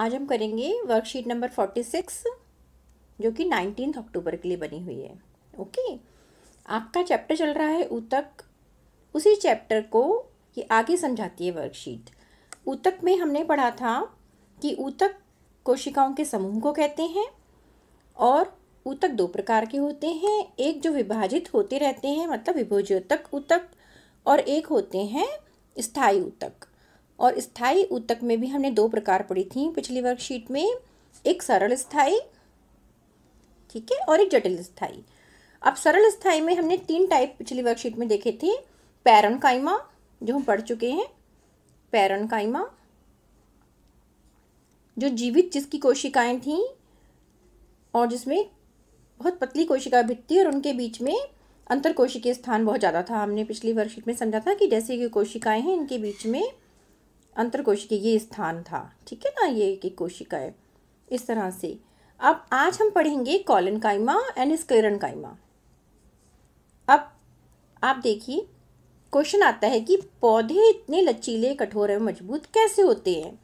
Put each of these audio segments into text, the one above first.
आज हम करेंगे वर्कशीट नंबर फोर्टी सिक्स जो कि नाइनटीन अक्टूबर के लिए बनी हुई है ओके आपका चैप्टर चल रहा है ऊतक उसी चैप्टर को ये आगे समझाती है वर्कशीट ऊतक में हमने पढ़ा था कि ऊतक कोशिकाओं के समूह को कहते हैं और ऊतक दो प्रकार के होते हैं एक जो विभाजित होते रहते हैं मतलब विभोज्योतक ऊतक और एक होते हैं स्थायी ऊतक और स्थाई ऊतक में भी हमने दो प्रकार पढ़ी थी पिछली वर्कशीट में एक सरल स्थाई ठीक है और एक जटिल स्थाई अब सरल स्थाई में हमने तीन टाइप पिछली वर्कशीट में देखे थे पैरन काइमा जो हम पढ़ चुके हैं पैरन काइमा जो जीवित जिसकी कोशिकाएं थीं और जिसमें बहुत पतली कोशिका भित्ती थी और उनके बीच में अंतर कोशिकीय स्थान बहुत ज़्यादा था हमने पिछली वर्कशीट में समझा था कि जैसे कि कोशिकाएं हैं इनके बीच में अंतर कोशिकीय ये स्थान था ठीक है ना ये एक कोशिका है इस तरह से अब आज हम पढ़ेंगे कॉलन कायमा एंड स्क्लेरन कायमा अब आप देखिए क्वेश्चन आता है कि पौधे इतने लचीले कठोर एवं मजबूत कैसे होते हैं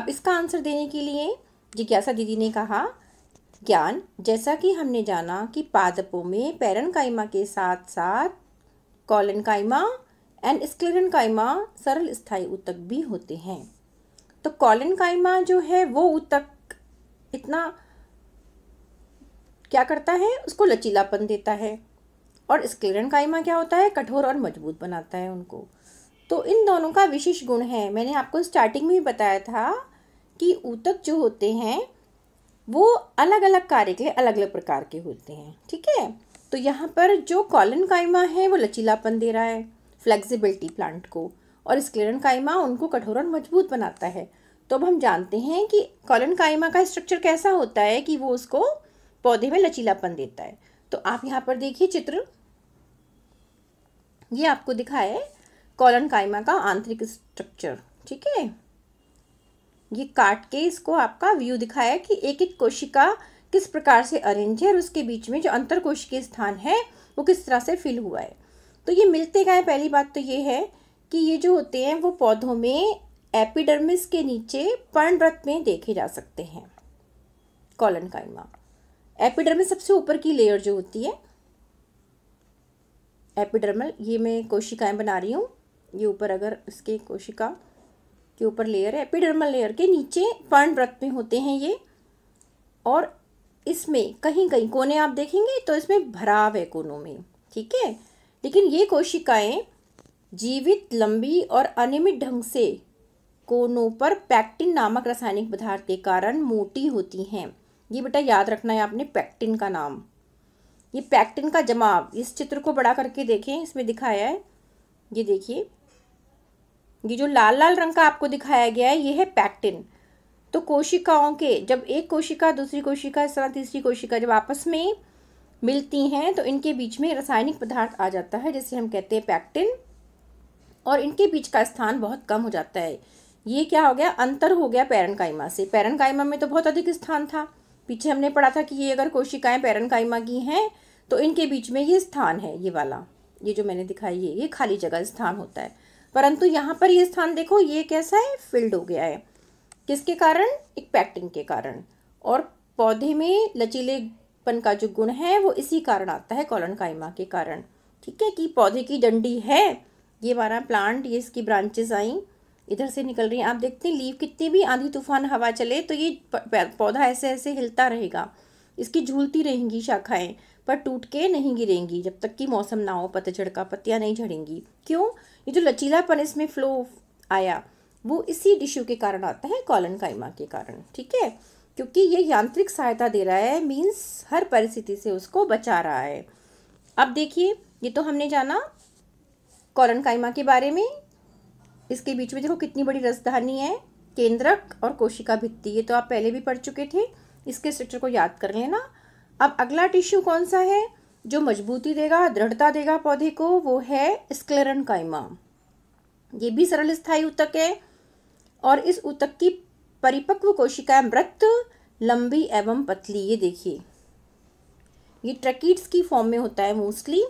अब इसका आंसर देने के लिए जिज्ञासा दीदी ने कहा ज्ञान जैसा कि हमने जाना कि पादपों में पैरन कायमा के साथ साथ कॉलन कायमा एंड स्क्लेरन कायमा सरल स्थायी ऊतक भी होते हैं तो कॉलन कायमा जो है वो ऊतक इतना क्या करता है उसको लचीलापन देता है और स्क्लेरन कायमा क्या होता है कठोर और मजबूत बनाता है उनको तो इन दोनों का विशेष गुण है मैंने आपको स्टार्टिंग में ही बताया था कि ऊतक जो होते हैं वो अलग अलग कार्य के अलग अलग प्रकार के होते हैं ठीक है तो यहाँ पर जो कॉलन कायमा है वो लचीलापन दे रहा है फ्लेक्सिबिलिटी प्लांट को और स्क्लेरन कायमा उनको कठोर और मजबूत बनाता है तो अब हम जानते हैं कि कॉलन कायमा का स्ट्रक्चर कैसा होता है कि वो उसको पौधे में लचीलापन देता है तो आप यहाँ पर देखिए चित्र ये आपको दिखा है कॉलन कायमा का आंतरिक स्ट्रक्चर ठीक है ये काट के इसको आपका व्यू दिखाया कि एक एक कोशिका किस प्रकार से अरेंज है और उसके बीच में जो अंतर कोशिकीय स्थान है वो किस तरह से फिल हुआ है तो ये मिलते गए पहली बात तो ये है कि ये जो होते हैं वो पौधों में एपिडर्मिस के नीचे पर्णव्रत में देखे जा सकते हैं कॉलन काइमा एपिडर्मिस सबसे ऊपर की लेयर जो होती है एपिडर्मल ये मैं कोशिकाएं बना रही हूँ ये ऊपर अगर इसके कोशिका के ऊपर लेयर है एपिडर्मल लेयर के नीचे पर्णव्रत में होते हैं ये और इसमें कहीं कहीं कोने आप देखेंगे तो इसमें भराव है कोनों में ठीक है लेकिन ये कोशिकाएं जीवित लंबी और अनियमित ढंग से कोनों पर पैक्टिन नामक रासायनिक पदार्थ के कारण मोटी होती हैं ये बेटा याद रखना है आपने पैक्टिन का नाम ये पैक्टिन का जमाव इस चित्र को बड़ा करके देखें इसमें दिखाया है ये देखिए ये जो लाल लाल रंग का आपको दिखाया गया है ये है पैक्टिन तो कोशिकाओं के जब एक कोशिका दूसरी कोशिका इस तरह तीसरी कोशिका जब आपस में मिलती हैं तो इनके बीच में रासायनिक पदार्थ आ जाता है जिसे हम कहते हैं पैक्टिन और इनके बीच का स्थान बहुत कम हो जाता है ये क्या हो गया अंतर हो गया पैरनकाइमा से पैरनकाइमा में तो बहुत अधिक स्थान था पीछे हमने पढ़ा था कि ये अगर कोशिकाएं पैरनकाइमा की हैं तो इनके बीच में ये स्थान है ये वाला ये जो मैंने दिखाई है ये खाली जगह स्थान होता है परंतु यहाँ पर ये स्थान देखो ये कैसा है फिल्ड हो गया है किसके कारण एक पैक्टिंग के कारण और पौधे में लचीले पन का जो गुण है वो इसी कारण आता है कॉलन कायमा के कारण ठीक है कि पौधे की डंडी है ये हमारा प्लांट ये इसकी ब्रांचेस आई इधर से निकल रही हैं आप देखते हैं लीव कितनी भी आंधी तूफान हवा चले तो ये पौधा ऐसे ऐसे हिलता रहेगा इसकी झूलती रहेंगी शाखाएं पर टूट के नहीं गिरेंगी जब तक कि मौसम ना हो पतझड़ का पत्तियाँ नहीं झड़ेंगी क्यों ये जो लचीलापन इसमें फ्लो आया वो इसी टिश्यू के कारण आता है कॉलन कायमा के कारण ठीक है क्योंकि ये यांत्रिक सहायता दे रहा है मीन्स हर परिस्थिति से उसको बचा रहा है अब देखिए ये तो हमने जाना कॉलन कायमा के बारे में इसके बीच में देखो कितनी बड़ी राजधानी है केंद्रक और कोशिका भित्ति ये तो आप पहले भी पढ़ चुके थे इसके स्ट्रक्चर को याद कर लेना अब अगला टिश्यू कौन सा है जो मजबूती देगा दृढ़ता देगा पौधे को वो है स्क्लेरन कायमा ये भी सरल स्थायी उतक है और इस उतक की परिपक्व कोशिका मृत लंबी एवं पतली ये देखिए ये ट्रकीट्स की फॉर्म में होता है मोस्टली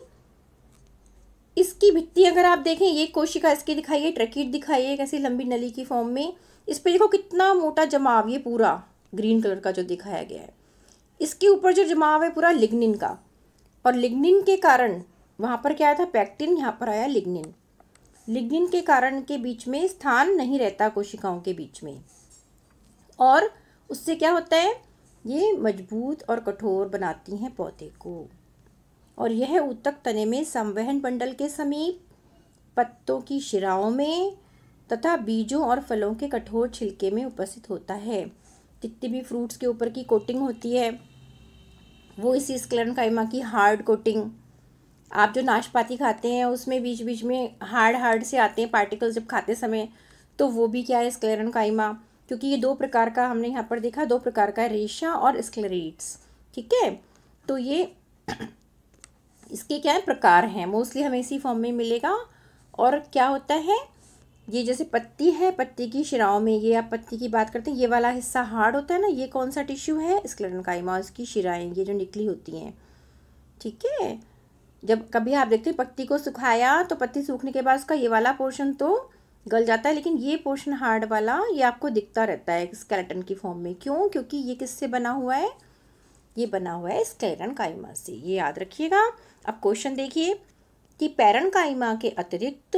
इसकी भित्ति अगर आप देखें ये कोशिका इसकी दिखाइए ट्रकीट दिखाइए एक ऐसी लंबी नली की फॉर्म में इस पर देखो कितना मोटा जमाव ये पूरा ग्रीन कलर का जो दिखाया गया है इसके ऊपर जो जमाव है पूरा लिग्निन का और लिग्निन के कारण वहाँ पर क्या आया था पैक्टिन यहाँ पर आया लिग्निन लिग्निन के कारण के बीच में स्थान नहीं रहता कोशिकाओं के बीच में और उससे क्या होता है ये मजबूत और कठोर बनाती हैं पौधे को और यह ऊतक तने में संवहन बंडल के समीप पत्तों की शिराओं में तथा बीजों और फलों के कठोर छिलके में उपस्थित होता है जितनी भी फ्रूट्स के ऊपर की कोटिंग होती है वो इसी काइमा की हार्ड कोटिंग आप जो नाशपाती खाते हैं उसमें बीच बीच में हार्ड हार्ड से आते हैं पार्टिकल्स जब खाते समय तो वो भी क्या है काइमा क्योंकि ये दो प्रकार का हमने यहाँ पर देखा दो प्रकार का रेशा और स्क्लेरेट्स ठीक है तो ये इसके क्या है प्रकार हैं मोस्टली हमें इसी फॉर्म में मिलेगा और क्या होता है ये जैसे पत्ती है पत्ती की शिराओं में ये आप पत्ती की बात करते हैं ये वाला हिस्सा हार्ड होता है ना ये कौन सा टिश्यू है स्क्लेरनकाइमा उसकी शिराएँ ये जो निकली होती हैं ठीक है जब कभी आप देखते हैं पत्ती को सुखाया तो पत्ती सूखने के बाद उसका ये वाला पोर्शन तो गल जाता है लेकिन ये पोर्शन हार्ड वाला ये आपको दिखता रहता है स्केलेटन की फॉर्म में क्यों क्योंकि ये किससे बना हुआ है ये बना हुआ है स्केलेटन काइमा से ये याद रखिएगा अब क्वेश्चन देखिए कि पैरन काइमा के अतिरिक्त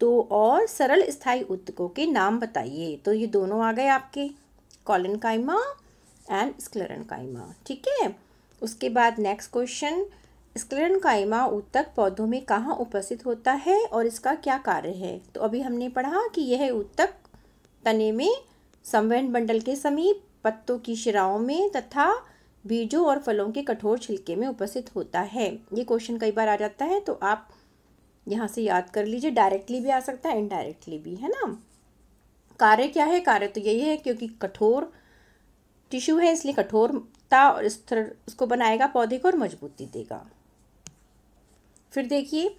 दो और सरल स्थायी उत्तकों के नाम बताइए तो ये दोनों आ गए आपके कॉलन काइमा एंड स्क्लेरन काइमा ठीक है उसके बाद नेक्स्ट क्वेश्चन स्क्लेरन कायमा ऊतक पौधों में कहाँ उपस्थित होता है और इसका क्या कार्य है तो अभी हमने पढ़ा कि यह ऊतक तने में संवहन बंडल के समीप पत्तों की शिराओं में तथा बीजों और फलों के कठोर छिलके में उपस्थित होता है ये क्वेश्चन कई बार आ जाता है तो आप यहाँ से याद कर लीजिए डायरेक्टली भी आ सकता है इनडायरेक्टली भी है ना कार्य क्या है कार्य तो यही है क्योंकि कठोर टिश्यू है इसलिए कठोरता और स्थिर उसको बनाएगा पौधे को और मजबूती देगा फिर देखिए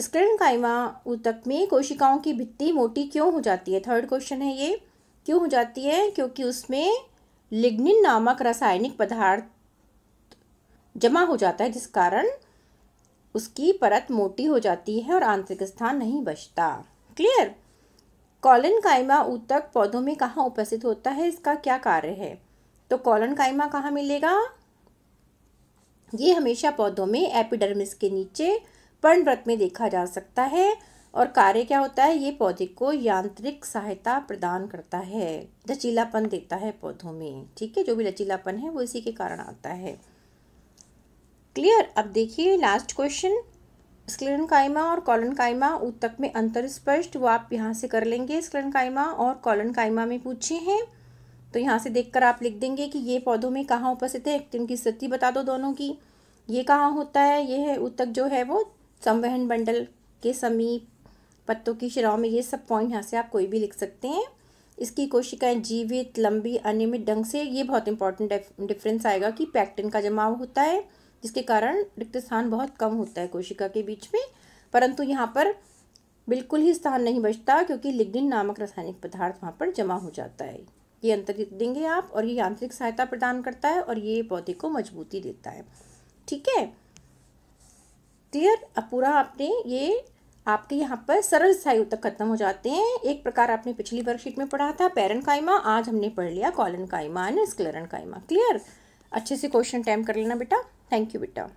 स्क्रीन कायमा ऊतक में कोशिकाओं की भित्ति मोटी क्यों हो जाती है थर्ड क्वेश्चन है ये क्यों हो जाती है क्योंकि उसमें लिग्निन नामक रासायनिक पदार्थ जमा हो जाता है जिस कारण उसकी परत मोटी हो जाती है और आंतरिक स्थान नहीं बचता क्लियर कॉलन कायमा ऊतक पौधों में कहाँ उपस्थित होता है इसका क्या कार्य है तो कॉलन कायमा कहाँ मिलेगा ये हमेशा पौधों में एपिडर्मिस के नीचे पर्ण व्रत में देखा जा सकता है और कार्य क्या होता है ये पौधे को यांत्रिक सहायता प्रदान करता है लचीलापन देता है पौधों में ठीक है जो भी लचीलापन है वो इसी के कारण आता है क्लियर अब देखिए लास्ट क्वेश्चन स्क्लेरन कायमा और कॉलन कायमा उत्तक में अंतर स्पष्ट वो आप यहाँ से कर लेंगे स्क्लेरन कायमा और कॉलन कायमा में पूछे हैं तो यहाँ से देखकर आप लिख देंगे कि ये पौधों में कहाँ उपस्थित है एक्टिन तो की स्थिति बता दो दोनों की ये कहाँ होता है ये है उत्तक जो है वो संवहन बंडल के समीप पत्तों की शराव में ये सब पॉइंट यहाँ से आप कोई भी लिख सकते हैं इसकी कोशिकाएं जीवित लंबी अनियमित ढंग से ये बहुत इंपॉर्टेंट डिफरेंस आएगा कि पैक्टिन का जमाव होता है जिसके कारण रिक्त स्थान बहुत कम होता है कोशिका के बीच में परंतु यहाँ पर बिल्कुल ही स्थान नहीं बचता क्योंकि लिग्निन नामक रासायनिक पदार्थ वहाँ पर जमा हो जाता है ये अंतर देंगे आप और ये यांत्रिक सहायता प्रदान करता है और ये पौधे को मजबूती देता है ठीक है क्लियर अब पूरा आपने ये आपके यहाँ पर सरल स्थायु तक खत्म हो जाते हैं एक प्रकार आपने पिछली वर्कशीट में पढ़ा था पैरन कायमा आज हमने पढ़ लिया कॉलन कायमा एंड स्क्लरन कायमा क्लियर अच्छे से क्वेश्चन टाइम कर लेना बेटा थैंक यू बेटा